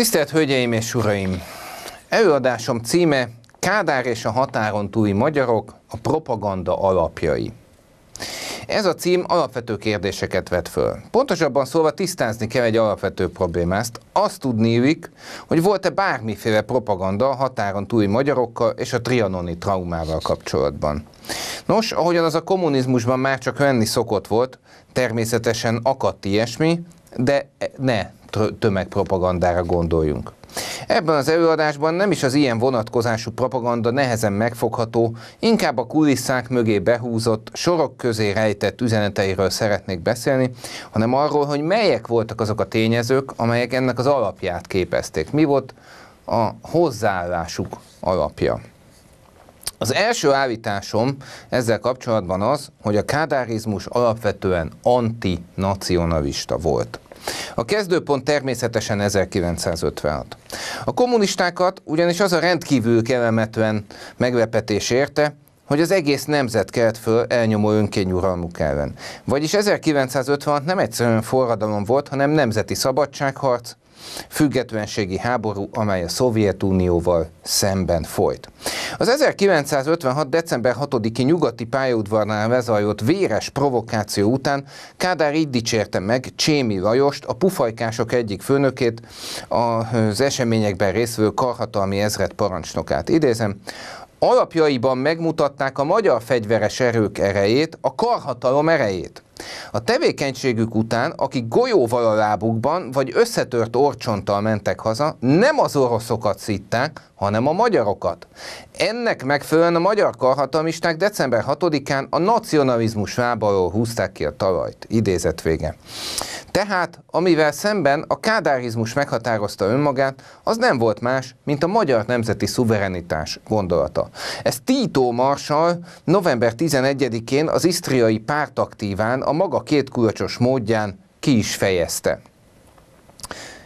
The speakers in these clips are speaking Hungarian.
Tisztelt Hölgyeim és Uraim! Előadásom címe Kádár és a határon túli magyarok, a propaganda alapjai. Ez a cím alapvető kérdéseket vet föl. Pontosabban szólva tisztázni kell egy alapvető problémást. Azt tudni tudniük, hogy volt-e bármiféle propaganda a határon túli magyarokkal és a trianoni traumával kapcsolatban. Nos, ahogyan az a kommunizmusban már csak venni szokott volt, természetesen akadt ilyesmi, de ne, tömegpropagandára gondoljunk. Ebben az előadásban nem is az ilyen vonatkozású propaganda nehezen megfogható, inkább a kulisszák mögé behúzott, sorok közé rejtett üzeneteiről szeretnék beszélni, hanem arról, hogy melyek voltak azok a tényezők, amelyek ennek az alapját képezték. Mi volt a hozzáállásuk alapja? Az első állításom ezzel kapcsolatban az, hogy a kádárizmus alapvetően antinacionalista volt. A kezdőpont természetesen 1956. A kommunistákat ugyanis az a rendkívül kellemetlen meglepetés érte, hogy az egész nemzet kelt föl elnyomó önkényuralmuk ellen. Vagyis 1956 nem egyszerűen forradalom volt, hanem nemzeti szabadságharc, függetlenségi háború, amely a Szovjetunióval szemben folyt. Az 1956. december 6-i nyugati pályaudvarnál vezajlott véres provokáció után Kádár így dicsérte meg Csémi Lajost, a pufajkások egyik főnökét, az eseményekben résztvevő karhatalmi ezret parancsnokát. Idézem, alapjaiban megmutatták a magyar fegyveres erők erejét, a karhatalom erejét. A tevékenységük után, akik golyóval a lábukban, vagy összetört orcsonttal mentek haza, nem az oroszokat szitták, hanem a magyarokat. Ennek megfelelően a magyar karhatalmisták december 6-án a nacionalizmus lábalról húzták ki a talajt, idézet vége. Tehát, amivel szemben a kádárizmus meghatározta önmagát, az nem volt más, mint a magyar nemzeti szuverenitás gondolata. Ez Tito Marsal november 11-én az isztriai pártaktíván a maga két kulcsos módján ki is fejezte.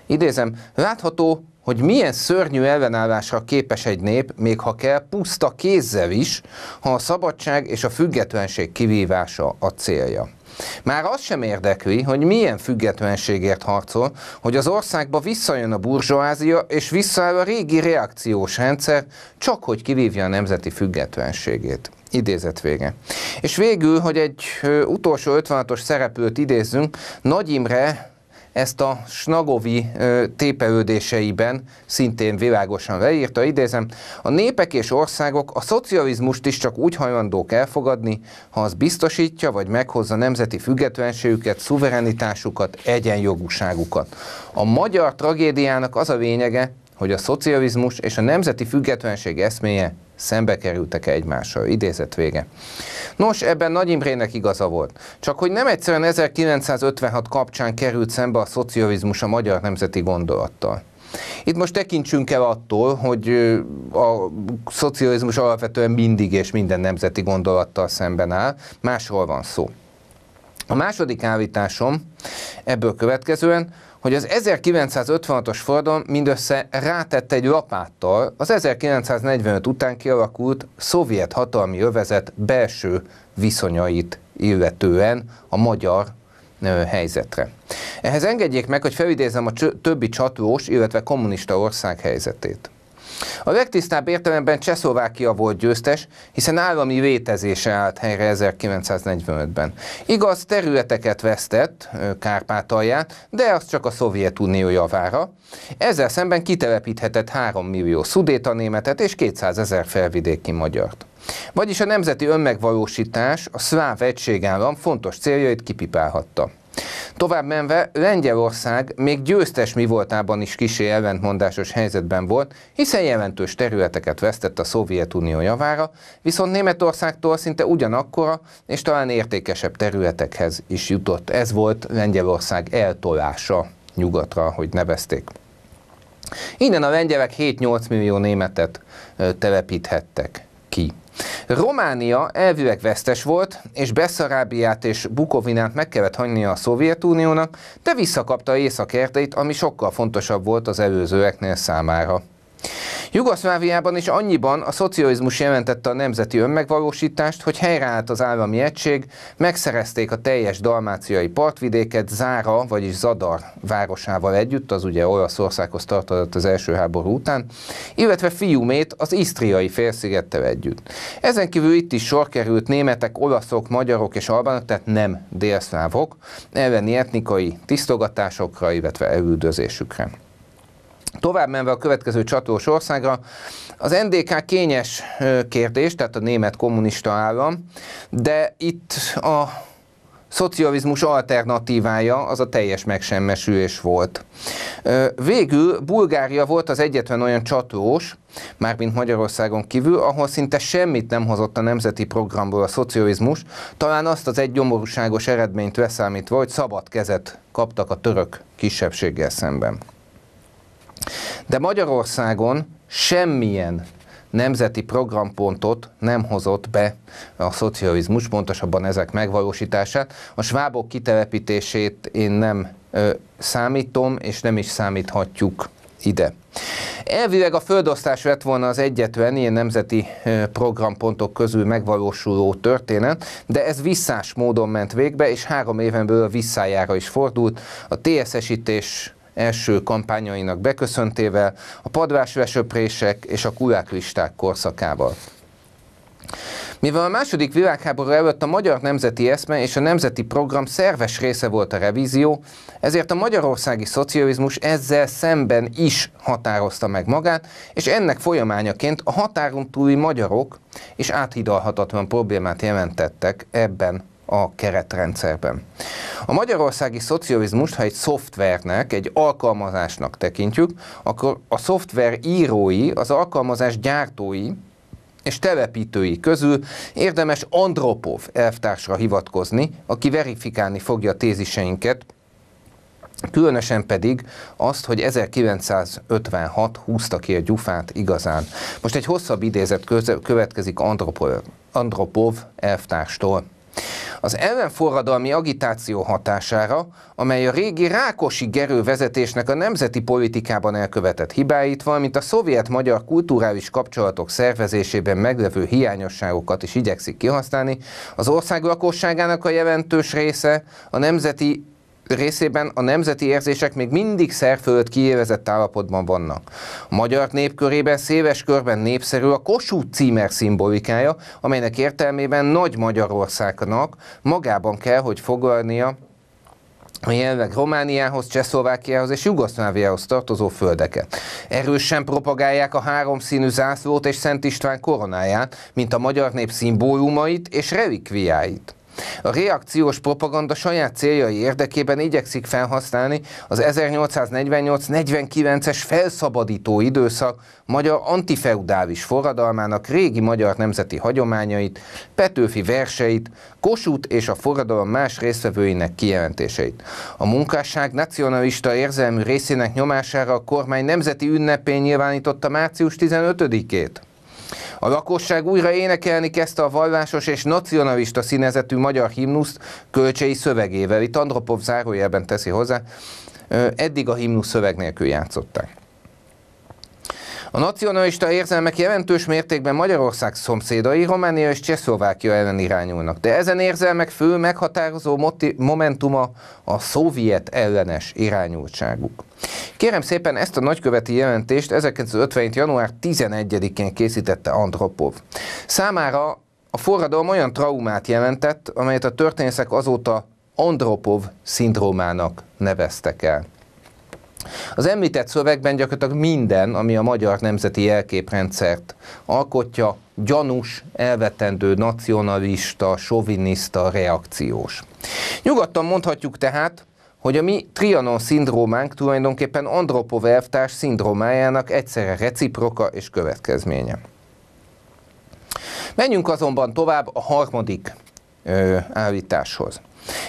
Idézem, látható, hogy milyen szörnyű ellenállásra képes egy nép, még ha kell, puszta kézzel is, ha a szabadság és a függetlenség kivívása a célja. Már az sem érdekli, hogy milyen függetlenségért harcol, hogy az országba visszajön a burzsóázia, és visszaáll a régi reakciós rendszer, csak hogy kivívja a nemzeti függetlenségét. Idézet vége. És végül, hogy egy utolsó 56-os szereplőt idézzünk, Nagy Imre ezt a Snagovi tépeődéseiben szintén világosan leírta, idézem, a népek és országok a szocializmust is csak úgy hajlandók elfogadni, ha az biztosítja vagy meghozza nemzeti függetlenségüket, szuverenitásukat, egyenjogúságukat. A magyar tragédiának az a lényege, hogy a szocializmus és a nemzeti függetlenség eszméje szembe kerültek egymással. Idézet vége. Nos, ebben Nagy Imrének igaza volt. Csak hogy nem egyszerűen 1956 kapcsán került szembe a szocializmus a magyar nemzeti gondolattal. Itt most tekintsünk el attól, hogy a szocializmus alapvetően mindig és minden nemzeti gondolattal szemben áll, máshol van szó. A második állításom ebből következően, hogy az 1956-os fordon mindössze rátett egy lapáttal az 1945 után kialakult szovjet hatalmi övezet belső viszonyait illetően a magyar helyzetre. Ehhez engedjék meg, hogy felidézem a többi csatlós, illetve kommunista ország helyzetét. A legtisztább értelemben Csehszlovákia volt győztes, hiszen állami vétezése állt helyre 1945-ben. Igaz, területeket vesztett, Kárpátalját, de az csak a Szovjetunió javára. Ezzel szemben kitelepíthetett 3 millió szudéta németet és 200 ezer felvidéki magyart. Vagyis a nemzeti önmegvalósítás a szláv egységállam fontos céljait kipipálhatta. Tovább menve, Lengyelország még győztes mi voltában is kisé ellentmondásos helyzetben volt, hiszen jelentős területeket vesztett a Szovjetunió javára, viszont Németországtól szinte ugyanakkora és talán értékesebb területekhez is jutott. Ez volt Lengyelország eltolása nyugatra, hogy nevezték. Innen a lengyelek 7-8 millió németet telepíthettek ki. Románia elvileg vesztes volt, és Besszarábiát és Bukovinát meg kellett hagynia a Szovjetuniónak, de visszakapta észak ami sokkal fontosabb volt az előzőeknél számára. Jugoszláviában is annyiban a szocializmus jelentette a nemzeti önmegvalósítást, hogy helyreállt az állami egység, megszerezték a teljes dalmáciai partvidéket Zára, vagyis Zadar városával együtt, az ugye Olaszországhoz tartozott az első háború után, illetve Fiumét az Isztriai félszigettel együtt. Ezen kívül itt is sor került németek, olaszok, magyarok és albánok, tehát nem délszlávok, elleni etnikai tisztogatásokra, illetve elüldözésükre. Tovább menve a következő csatós országra, az NDK kényes kérdés, tehát a német kommunista állam, de itt a szocializmus alternatívája az a teljes megsemmesülés volt. Végül Bulgária volt az egyetlen olyan csatós, mármint Magyarországon kívül, ahol szinte semmit nem hozott a nemzeti programból a szocializmus, talán azt az egy gyomorúságos eredményt leszámítva, hogy szabad kezet kaptak a török kisebbséggel szemben. De Magyarországon semmilyen nemzeti programpontot nem hozott be a szocializmus, pontosabban ezek megvalósítását. A svábok kitelepítését én nem ö, számítom, és nem is számíthatjuk ide. Elvileg a földosztás lett volna az egyetlen ilyen nemzeti programpontok közül megvalósuló történet, de ez visszás módon ment végbe, és három éven belül a visszájára is fordult. A TSS-ítés első kampányainak beköszöntével, a padvásvesöprések és a listák korszakával. Mivel a második világháború előtt a magyar nemzeti eszme és a nemzeti program szerves része volt a revízió, ezért a magyarországi szocializmus ezzel szemben is határozta meg magát, és ennek folyamányaként a határon túli magyarok és áthidalhatatlan problémát jelentettek ebben a keretrendszerben. A magyarországi szocializmust, ha egy szoftvernek, egy alkalmazásnak tekintjük, akkor a szoftver írói, az alkalmazás gyártói és telepítői közül érdemes Andropov elvtársra hivatkozni, aki verifikálni fogja a téziseinket, Különösen pedig azt, hogy 1956 húzta ki a gyufát igazán. Most egy hosszabb idézet következik Andropov, Andropov elvtárstól az ellenforradalmi agitáció hatására, amely a régi Rákosi Gerő vezetésnek a nemzeti politikában elkövetett hibáit, valamint a szovjet-magyar kulturális kapcsolatok szervezésében meglevő hiányosságokat is igyekszik kihasználni, az ország lakosságának a jelentős része a nemzeti részében a nemzeti érzések még mindig szerfölött kiévezett állapotban vannak. A magyar népkörében széves körben népszerű a Kossuth címer szimbolikája, amelynek értelmében Nagy Magyarországnak magában kell, hogy foglalnia a jelenleg Romániához, Csehszlovákiához és Jugoszláviához tartozó földeket. Erősen propagálják a háromszínű zászlót és Szent István koronáját, mint a magyar nép szimbólumait és relikviáit. A reakciós propaganda saját céljai érdekében igyekszik felhasználni az 1848-49-es felszabadító időszak magyar antifeudális forradalmának régi magyar nemzeti hagyományait, Petőfi verseit, Kossuth és a forradalom más résztvevőinek kijelentéseit. A munkásság nacionalista érzelmű részének nyomására a kormány nemzeti ünnepén nyilvánította március 15-ét. A lakosság újra énekelni kezdte a vallásos és nacionalista színezetű magyar himnuszt kölcsei szövegével. Itt Andropov zárójelben teszi hozzá, eddig a himnusz szöveg nélkül játszották. A nacionalista érzelmek jelentős mértékben Magyarország szomszédai Románia és Csehszlovákia ellen irányulnak, de ezen érzelmek fő meghatározó moti- momentuma a szovjet ellenes irányultságuk. Kérem szépen ezt a nagyköveti jelentést 1957. január 11-én készítette Andropov. Számára a forradalom olyan traumát jelentett, amelyet a történészek azóta Andropov szindrómának neveztek el. Az említett szövegben gyakorlatilag minden, ami a magyar nemzeti jelképrendszert alkotja, gyanús, elvetendő, nacionalista, soviniszta, reakciós. Nyugodtan mondhatjuk tehát, hogy a mi Trianon szindrómánk tulajdonképpen Andropov elvtárs szindrómájának egyszerre reciproka és következménye. Menjünk azonban tovább a harmadik ö, állításhoz.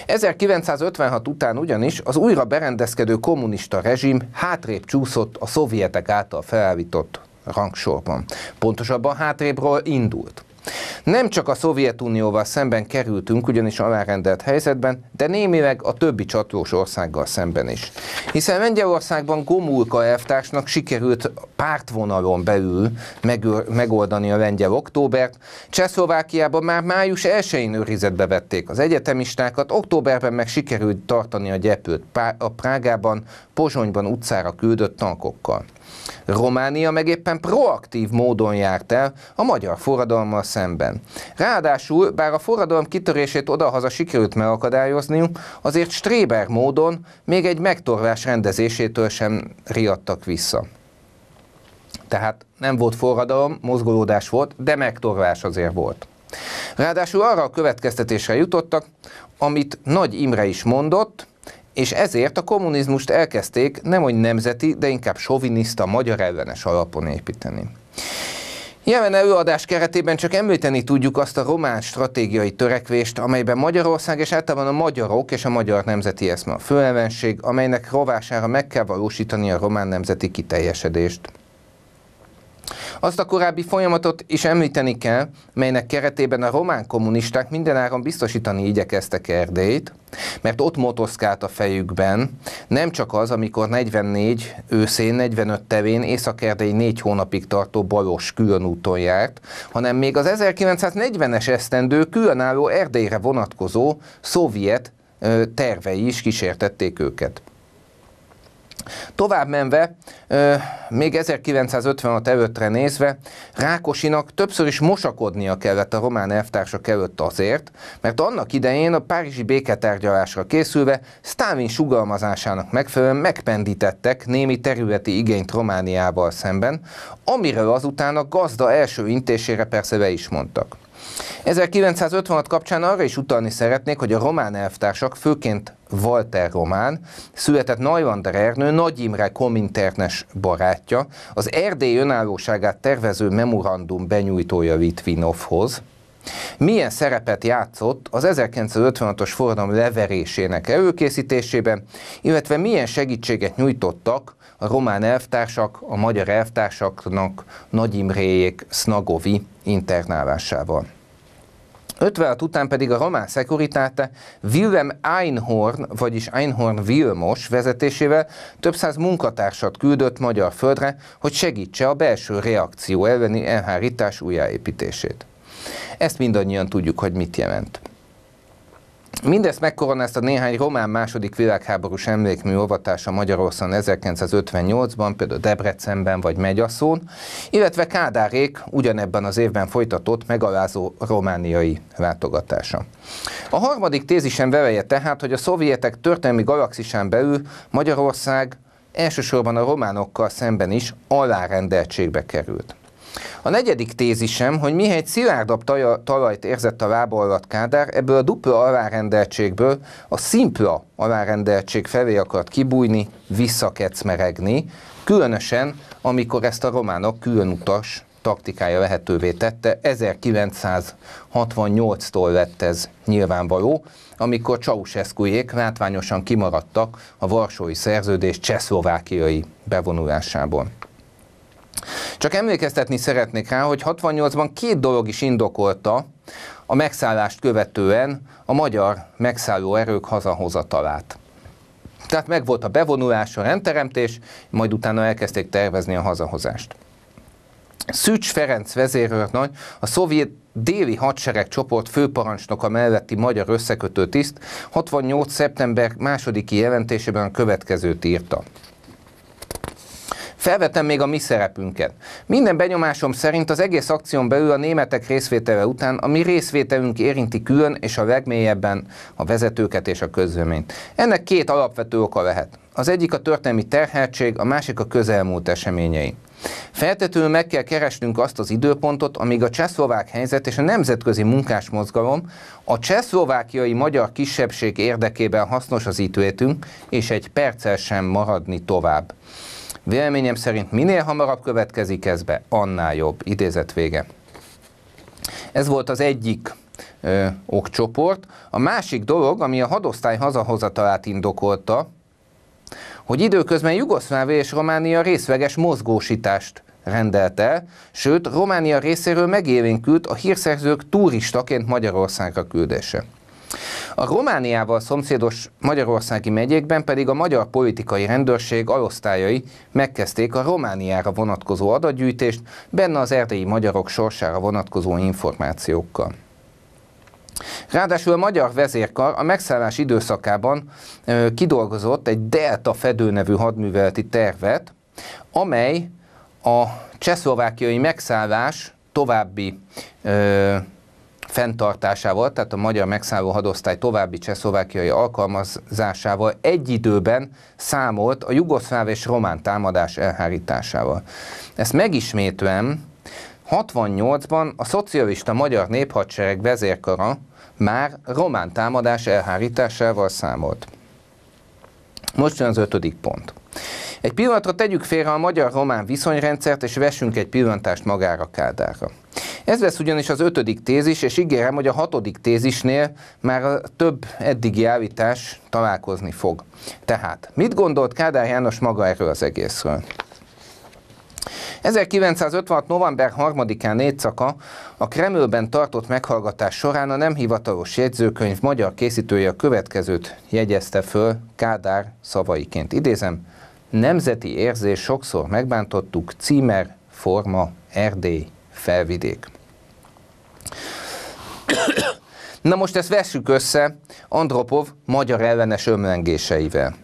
1956 után ugyanis az újra berendezkedő kommunista rezsim hátrébb csúszott a szovjetek által felállított rangsorban. Pontosabban hátrébről indult. Nem csak a Szovjetunióval szemben kerültünk ugyanis alárendelt helyzetben, de némileg a többi csatlós országgal szemben is. Hiszen Lengyelországban Gomulka elvtársnak sikerült pártvonalon belül megoldani a lengyel októbert, Csehszlovákiában már május 1-én őrizetbe vették az egyetemistákat, októberben meg sikerült tartani a gyepőt a Prágában, Pozsonyban utcára küldött tankokkal. Románia meg éppen proaktív módon járt el a magyar forradalommal szemben. Ráadásul, bár a forradalom kitörését odahaza sikerült megakadályozniuk, azért stréber módon még egy megtorvás rendezésétől sem riadtak vissza. Tehát nem volt forradalom, mozgolódás volt, de megtorvás azért volt. Ráadásul arra a következtetésre jutottak, amit Nagy Imre is mondott, és ezért a kommunizmust elkezdték hogy nemzeti, de inkább soviniszta, magyar ellenes alapon építeni. Jelen előadás keretében csak említeni tudjuk azt a román stratégiai törekvést, amelyben Magyarország és általában a magyarok és a magyar nemzeti eszme a főellenség, amelynek rovására meg kell valósítani a román nemzeti kiteljesedést. Azt a korábbi folyamatot is említeni kell, melynek keretében a román kommunisták mindenáron biztosítani igyekeztek Erdélyt, mert ott motoszkált a fejükben nem csak az, amikor 44 őszén, 45 tevén Észak-Erdély négy hónapig tartó balos különúton járt, hanem még az 1940-es esztendő különálló Erdélyre vonatkozó szovjet tervei is kísértették őket. Tovább menve, még 1956 előttre nézve, Rákosinak többször is mosakodnia kellett a román elvtársak előtt azért, mert annak idején a párizsi béketárgyalásra készülve Stalin sugalmazásának megfelelően megpendítettek némi területi igényt Romániával szemben, amiről azután a gazda első intésére persze be is mondtak. 1956 kapcsán arra is utalni szeretnék, hogy a román elvtársak, főként Walter Román, született Najvander Ernő, Nagy Imre kominternes barátja, az Erdély önállóságát tervező memorandum benyújtója Vitvinovhoz, milyen szerepet játszott az 1956-os forradalom leverésének előkészítésében, illetve milyen segítséget nyújtottak a román elvtársak, a magyar elvtársaknak Nagy Imréjék Snagovi internálásával. 56 után pedig a román szekuritáte Wilhelm Einhorn, vagyis Einhorn Vilmos vezetésével több száz munkatársat küldött magyar földre, hogy segítse a belső reakció elleni elhárítás újjáépítését. Ezt mindannyian tudjuk, hogy mit jelent. Mindezt megkoronázta néhány román második világháborús emlékmű olvatása Magyarországon 1958-ban, például Debrecenben vagy Megyaszón, illetve Kádárék ugyanebben az évben folytatott megalázó romániai látogatása. A harmadik tézisem vereje tehát, hogy a szovjetek történelmi galaxisán belül Magyarország elsősorban a románokkal szemben is alárendeltségbe került. A negyedik tézisem, hogy mihelyt szilárdabb talajt érzett a lába alatt Kádár, ebből a dupla alárendeltségből a szimpla alárendeltség felé akart kibújni, visszakecmeregni, különösen amikor ezt a románok különutas taktikája lehetővé tette. 1968-tól lett ez nyilvánvaló, amikor Csauseszkujék látványosan kimaradtak a Varsói Szerződés csehszlovákiai bevonulásából. Csak emlékeztetni szeretnék rá, hogy 68-ban két dolog is indokolta a megszállást követően a magyar megszálló erők hazahozatalát. Tehát megvolt a bevonulás, a rendteremtés, majd utána elkezdték tervezni a hazahozást. Szűcs Ferenc vezérőrnagy, a szovjet déli hadsereg csoport főparancsnoka melletti magyar összekötő tiszt 68. szeptember második jelentésében a következőt írta. Felvetem még a mi szerepünket. Minden benyomásom szerint az egész akción belül a németek részvétele után a mi részvételünk érinti külön és a legmélyebben a vezetőket és a közvéleményt. Ennek két alapvető oka lehet. Az egyik a történelmi terheltség, a másik a közelmúlt eseményei. Feltetően meg kell keresnünk azt az időpontot, amíg a csehszlovák helyzet és a nemzetközi munkásmozgalom a csehszlovákiai magyar kisebbség érdekében hasznos az ítéletünk, és egy perccel sem maradni tovább. Véleményem szerint minél hamarabb következik ez be, annál jobb. Idézet vége. Ez volt az egyik ö, okcsoport. A másik dolog, ami a hadosztály hazahozatalát indokolta, hogy időközben Jugoszlávia és Románia részleges mozgósítást rendelt el, sőt, Románia részéről megélénkült a hírszerzők turistaként Magyarországra küldése. A Romániával szomszédos magyarországi megyékben pedig a magyar politikai rendőrség alosztályai megkezdték a Romániára vonatkozó adatgyűjtést, benne az erdélyi magyarok sorsára vonatkozó információkkal. Ráadásul a magyar vezérkar a megszállás időszakában ö, kidolgozott egy Delta Fedő nevű hadműveleti tervet, amely a csehszlovákiai megszállás további ö, fenntartásával, tehát a magyar megszálló hadosztály további csehszlovákiai alkalmazásával egy időben számolt a jugoszláv és román támadás elhárításával. Ezt megismétlem, 68-ban a szocialista magyar néphadsereg vezérkara már román támadás elhárításával számolt. Most jön az ötödik pont. Egy pillanatra tegyük félre a magyar-román viszonyrendszert, és vessünk egy pillantást magára Kádárra. Ez lesz ugyanis az ötödik tézis, és ígérem, hogy a hatodik tézisnél már a több eddigi állítás találkozni fog. Tehát, mit gondolt Kádár János maga erről az egészről? 1956. november 3-án éjszaka a Kremlben tartott meghallgatás során a nem hivatalos jegyzőkönyv magyar készítője a következőt jegyezte föl Kádár szavaiként. Idézem, Nemzeti érzés sokszor megbántottuk, címer, forma, Erdély, felvidék. Na most ezt vessük össze Andropov magyar ellenes ömlengéseivel.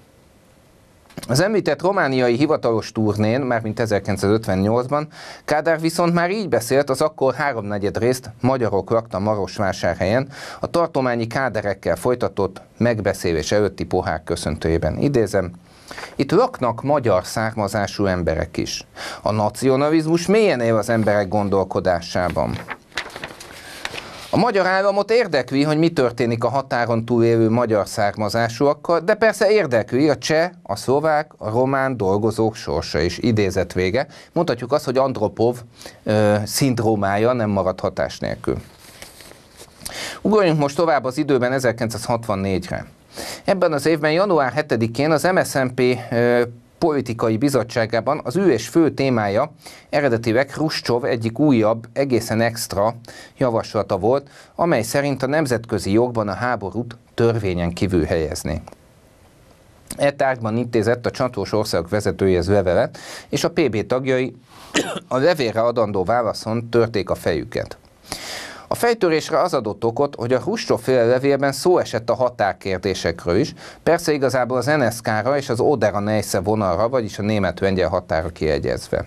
Az említett romániai hivatalos turnén, már mint 1958-ban, Kádár viszont már így beszélt az akkor háromnegyed részt magyarok lakta Marosvásárhelyen a tartományi káderekkel folytatott megbeszélés előtti pohár köszöntőjében. Idézem, itt laknak magyar származású emberek is. A nacionalizmus mélyen él az emberek gondolkodásában. A magyar államot érdekli, hogy mi történik a határon túlélő magyar származásúakkal, de persze érdekli a cseh, a szlovák, a román dolgozók sorsa is. Idézet vége. Mondhatjuk azt, hogy Andropov ö, szindrómája nem marad hatás nélkül. Ugorjunk most tovább az időben 1964-re. Ebben az évben január 7-én az MSZNP politikai bizottságában az ülés fő témája eredetileg Ruscsov egyik újabb, egészen extra javaslata volt, amely szerint a nemzetközi jogban a háborút törvényen kívül helyezni. E tárgyban intézett a csatós országok vezetőjéhez levelet, és a PB tagjai a levélre adandó válaszon törték a fejüket. A fejtörésre az adott okot, hogy a Hruscsov féle levélben szó esett a határkérdésekről is, persze igazából az nszk ra és az Odera-Neisse vonalra, vagyis a német-lengyel határa kiegyezve.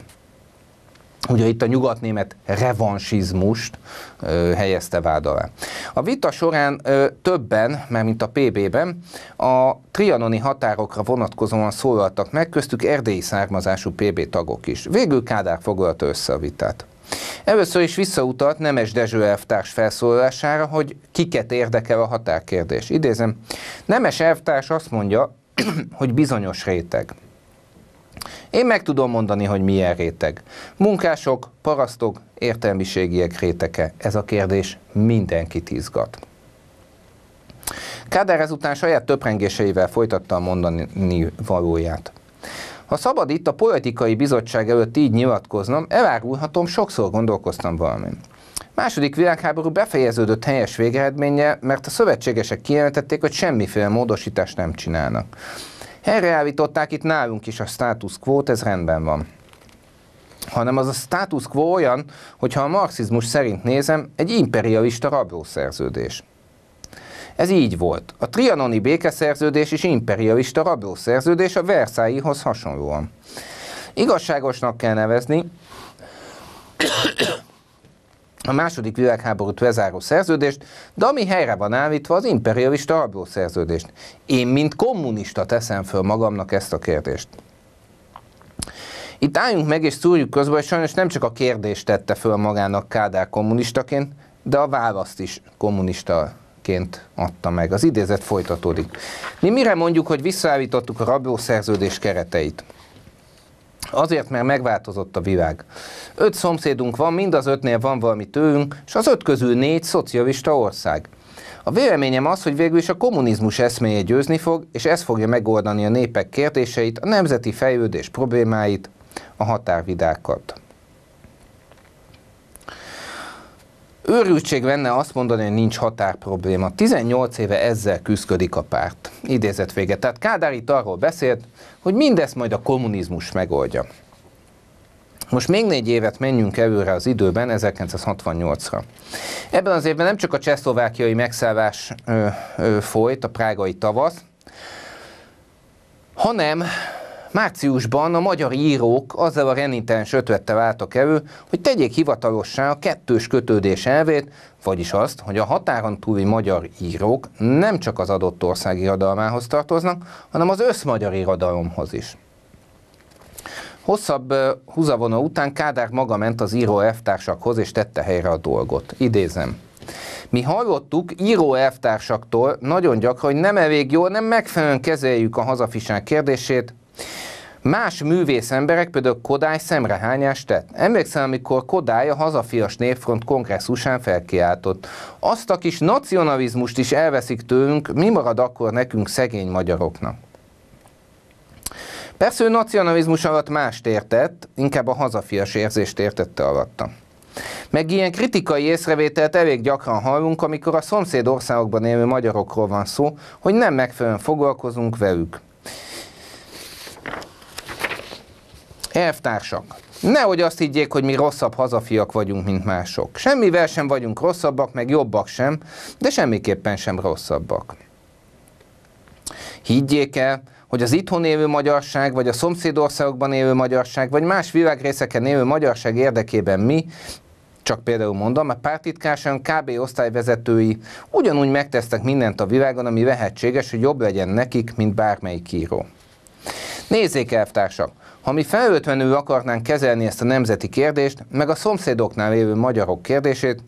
Ugye itt a nyugatnémet revansizmust ö, helyezte vád alá. A vita során ö, többen, már mint a PB-ben, a trianoni határokra vonatkozóan szólaltak meg, köztük erdélyi származású PB tagok is. Végül Kádár foglalta össze a vitát. Először is visszautalt Nemes Dezső elvtárs felszólalására, hogy kiket érdekel a határkérdés. Idézem, Nemes elvtárs azt mondja, hogy bizonyos réteg. Én meg tudom mondani, hogy milyen réteg. Munkások, parasztok, értelmiségiek réteke. Ez a kérdés mindenkit izgat. Kádár ezután saját töprengéseivel folytatta a mondani valóját. Ha szabad itt a politikai bizottság előtt így nyilatkoznom, elárulhatom, sokszor gondolkoztam valamint. Második világháború befejeződött helyes végeredménye, mert a szövetségesek kijelentették, hogy semmiféle módosítást nem csinálnak. Helyreállították itt nálunk is a status quo ez rendben van hanem az a status quo olyan, hogyha a marxizmus szerint nézem, egy imperialista rablószerződés. Ez így volt. A trianoni békeszerződés is imperialista rablószerződés a Versailleshoz hasonlóan. Igazságosnak kell nevezni, a második világháborút vezáró szerződést, de ami helyre van állítva az imperialista rablószerződést. Én, mint kommunista teszem föl magamnak ezt a kérdést. Itt álljunk meg és szúrjuk közben, hogy sajnos nem csak a kérdést tette föl magának Kádár kommunistaként, de a választ is kommunista értékként adta meg. Az idézet folytatódik. Mi mire mondjuk, hogy visszaállítottuk a rabószerződés kereteit? Azért, mert megváltozott a világ. Öt szomszédunk van, mind az ötnél van valami tőlünk, és az öt közül négy szocialista ország. A véleményem az, hogy végül is a kommunizmus eszméje győzni fog, és ez fogja megoldani a népek kérdéseit, a nemzeti fejlődés problémáit, a határvidákat. Őrültség venne azt mondani, hogy nincs határ probléma. 18 éve ezzel küzdik a párt. Idézet vége. Tehát Kádár itt arról beszélt, hogy mindezt majd a kommunizmus megoldja. Most még négy évet menjünk előre az időben, 1968-ra. Ebben az évben nem csak a csehszlovákiai megszállás ö, ö, folyt, a prágai tavasz, hanem Márciusban a magyar írók azzal a renitens ötvette váltak elő, hogy tegyék hivatalossá a kettős kötődés elvét, vagyis azt, hogy a határon túli magyar írók nem csak az adott ország irodalmához tartoznak, hanem az összmagyar irodalomhoz is. Hosszabb húzavona után Kádár maga ment az író elvtársakhoz és tette helyre a dolgot. Idézem. Mi hallottuk író elvtársaktól nagyon gyakran, hogy nem elég jól, nem megfelelően kezeljük a hazafiság kérdését, Más művész emberek, például Kodály szemrehányást tett. Emlékszem, amikor Kodály a hazafias névfront kongresszusán felkiáltott. Azt a kis nacionalizmust is elveszik tőlünk, mi marad akkor nekünk szegény magyaroknak? Persze ő nacionalizmus alatt mást értett, inkább a hazafias érzést értette alatta. Meg ilyen kritikai észrevételt elég gyakran hallunk, amikor a szomszéd országokban élő magyarokról van szó, hogy nem megfelelően foglalkozunk velük. Elvtársak, nehogy azt higgyék, hogy mi rosszabb hazafiak vagyunk, mint mások. Semmivel sem vagyunk rosszabbak, meg jobbak sem, de semmiképpen sem rosszabbak. Higgyék el, hogy az itthon élő magyarság, vagy a szomszédországokban élő magyarság, vagy más világrészeken élő magyarság érdekében mi, csak például mondom, a pártitkársan KB osztályvezetői ugyanúgy megtesznek mindent a világon, ami lehetséges, hogy jobb legyen nekik, mint bármelyik író. Nézzék, elvtársak! Ha mi felöltvenül akarnánk kezelni ezt a nemzeti kérdést, meg a szomszédoknál lévő magyarok kérdését,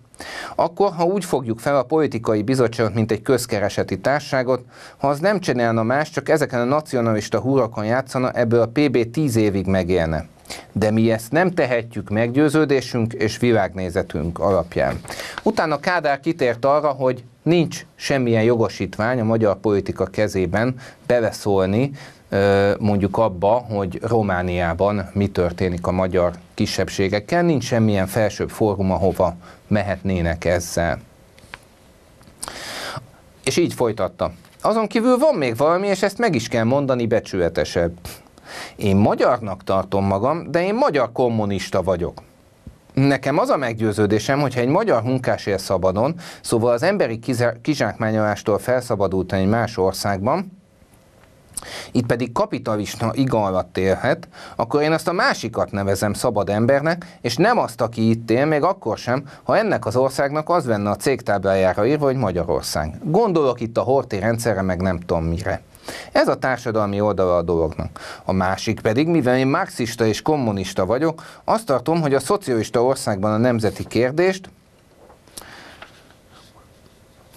akkor, ha úgy fogjuk fel a politikai bizottságot, mint egy közkereseti társágot, ha az nem csinálna más, csak ezeken a nacionalista húrakon játszana, ebből a PB 10 évig megélne. De mi ezt nem tehetjük meggyőződésünk és világnézetünk alapján. Utána Kádár kitért arra, hogy nincs semmilyen jogosítvány a magyar politika kezében beleszólni mondjuk abba, hogy Romániában mi történik a magyar kisebbségekkel, nincs semmilyen felsőbb fórum, ahova mehetnének ezzel. És így folytatta. Azon kívül van még valami, és ezt meg is kell mondani becsületesebb. Én magyarnak tartom magam, de én magyar kommunista vagyok. Nekem az a meggyőződésem, hogyha egy magyar munkás él szabadon, szóval az emberi kizsákmányolástól felszabadult egy más országban, itt pedig kapitalista alatt élhet, akkor én azt a másikat nevezem szabad embernek, és nem azt, aki itt él, még akkor sem, ha ennek az országnak az venne a cégtáblájára írva, hogy Magyarország. Gondolok itt a horti rendszerre, meg nem tudom mire. Ez a társadalmi oldala a dolognak. A másik pedig, mivel én marxista és kommunista vagyok, azt tartom, hogy a szocialista országban a nemzeti kérdést,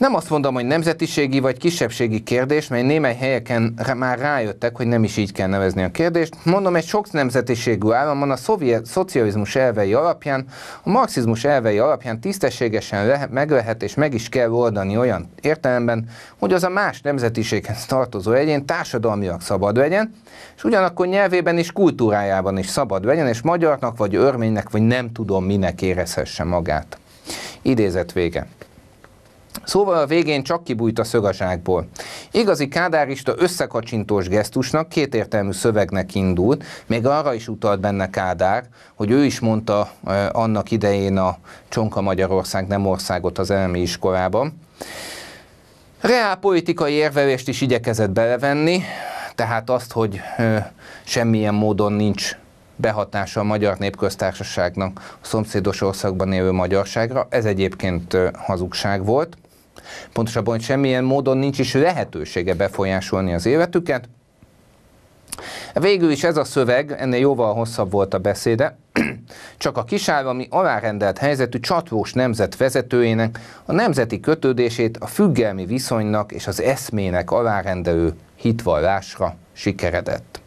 nem azt mondom, hogy nemzetiségi vagy kisebbségi kérdés, mert némely helyeken már rájöttek, hogy nem is így kell nevezni a kérdést. Mondom, egy sok nemzetiségű államban a szovjet szocializmus elvei alapján, a marxizmus elvei alapján tisztességesen le- meg lehet és meg is kell oldani olyan értelemben, hogy az a más nemzetiséghez tartozó egyén társadalmiak szabad legyen, és ugyanakkor nyelvében és kultúrájában is szabad legyen, és magyarnak vagy örménynek vagy nem tudom minek érezhesse magát. Idézet vége. Szóval a végén csak kibújt a szögaságból. Igazi kádárista összekacsintós gesztusnak kétértelmű szövegnek indult, még arra is utalt benne Kádár, hogy ő is mondta annak idején a Csonka Magyarország nem országot az elmi iskolában. politikai érvelést is igyekezett belevenni, tehát azt, hogy semmilyen módon nincs behatása a Magyar Népköztársaságnak a szomszédos országban élő magyarságra, ez egyébként hazugság volt pontosabban, hogy semmilyen módon nincs is lehetősége befolyásolni az életüket. Végül is ez a szöveg, ennél jóval hosszabb volt a beszéde, csak a kisállami alárendelt helyzetű csatlós nemzet vezetőjének a nemzeti kötődését a függelmi viszonynak és az eszmének alárendelő hitvallásra sikeredett.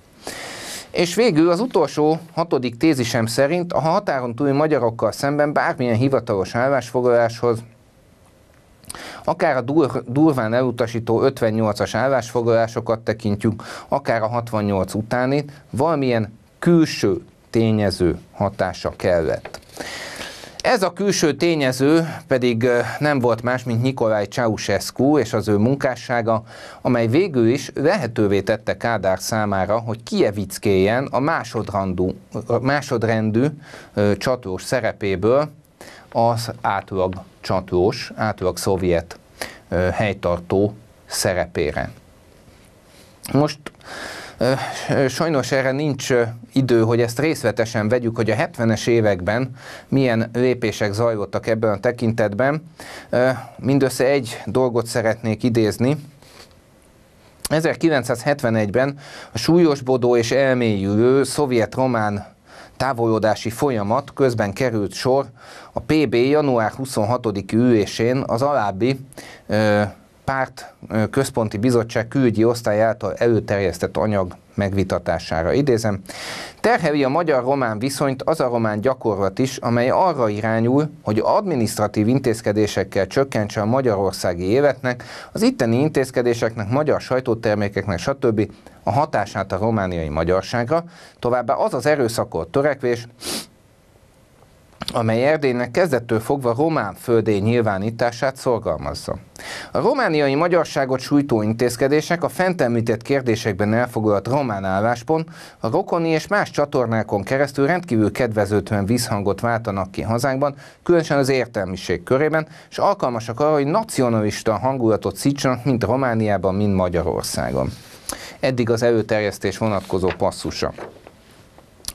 És végül az utolsó, hatodik tézisem szerint a határon túli magyarokkal szemben bármilyen hivatalos állásfoglaláshoz Akár a durván elutasító 58-as állásfoglalásokat tekintjük, akár a 68 utáni, valamilyen külső tényező hatása kellett. Ez a külső tényező pedig nem volt más, mint Nikolaj Ceausescu és az ő munkássága, amely végül is lehetővé tette Kádár számára, hogy kievickéljen a másodrendű csatós szerepéből, az átlag csatós, átlag szovjet helytartó szerepére. Most sajnos erre nincs idő, hogy ezt részletesen vegyük, hogy a 70-es években milyen lépések zajlottak ebben a tekintetben. Mindössze egy dolgot szeretnék idézni. 1971-ben a súlyos bodó és elmélyülő szovjet-román távolodási folyamat közben került sor a PB január 26. ülésén az alábbi ö, párt központi bizottság külügyi osztály által előterjesztett anyag megvitatására. Idézem, terheli a magyar-román viszonyt az a román gyakorlat is, amely arra irányul, hogy adminisztratív intézkedésekkel csökkentse a magyarországi életnek, az itteni intézkedéseknek, magyar sajtótermékeknek, stb. a hatását a romániai magyarságra, továbbá az az erőszakolt törekvés, amely Erdélynek kezdettől fogva román földé nyilvánítását szorgalmazza. A romániai magyarságot sújtó intézkedések a fent említett kérdésekben elfogadott román álláspont a rokoni és más csatornákon keresztül rendkívül kedvezőtlen visszhangot váltanak ki hazánkban, különösen az értelmiség körében, és alkalmasak arra, hogy nacionalista hangulatot szítsanak mind Romániában, mind Magyarországon. Eddig az előterjesztés vonatkozó passzusa.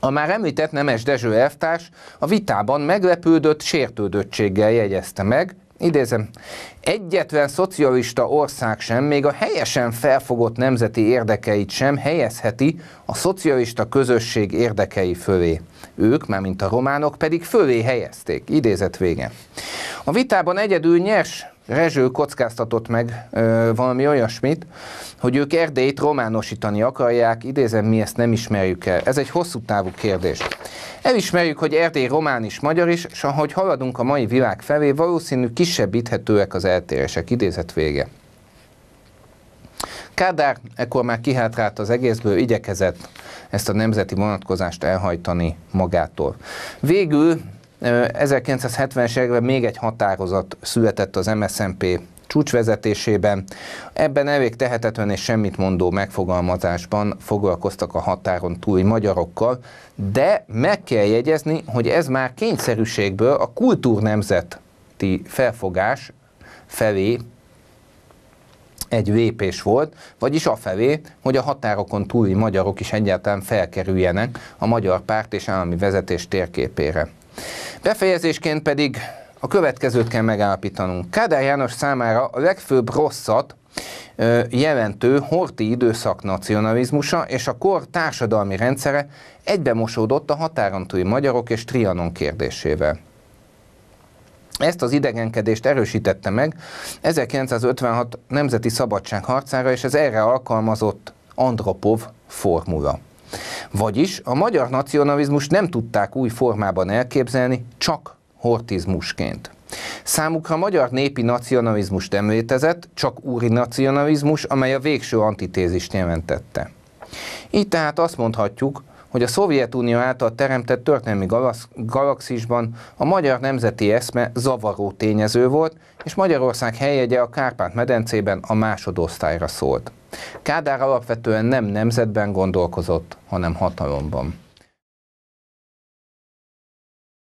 A már említett Nemes Dezső elvtárs a vitában meglepődött sértődöttséggel jegyezte meg, idézem, egyetlen szocialista ország sem, még a helyesen felfogott nemzeti érdekeit sem helyezheti a szocialista közösség érdekei fölé. Ők, már mint a románok, pedig fölé helyezték. Idézet vége. A vitában egyedül nyers Rezső kockáztatott meg ö, valami olyasmit, hogy ők Erdélyt románosítani akarják, idézem, mi ezt nem ismerjük el. Ez egy hosszú távú kérdés. Elismerjük, hogy Erdély román is, magyar is, és ahogy haladunk a mai világ felé, valószínű kisebbíthetőek az eltérések, idézet vége. Kádár ekkor már kihátrált az egészből, igyekezett ezt a nemzeti vonatkozást elhajtani magától. Végül 1970-es években még egy határozat született az MSZNP csúcsvezetésében. Ebben elég tehetetlen és semmit mondó megfogalmazásban foglalkoztak a határon túli magyarokkal, de meg kell jegyezni, hogy ez már kényszerűségből a kultúrnemzeti felfogás felé egy lépés volt, vagyis a felé, hogy a határokon túli magyarok is egyáltalán felkerüljenek a magyar párt és állami vezetés térképére. Befejezésként pedig a következőt kell megállapítanunk. Kádár János számára a legfőbb rosszat jelentő horti időszak nacionalizmusa és a kor társadalmi rendszere egybemosódott a határon túli magyarok és Trianon kérdésével. Ezt az idegenkedést erősítette meg 1956 nemzeti szabadságharcára és az erre alkalmazott Andropov formula. Vagyis a magyar nacionalizmus nem tudták új formában elképzelni, csak hortizmusként. Számukra magyar népi nem létezett, csak úri nacionalizmus, amely a végső antitézist jelentette. Így tehát azt mondhatjuk, hogy a Szovjetunió által teremtett történelmi galaxisban a magyar nemzeti eszme zavaró tényező volt, és Magyarország helyegye a Kárpát-medencében a másodosztályra szólt. Kádár alapvetően nem nemzetben gondolkozott, hanem hatalomban.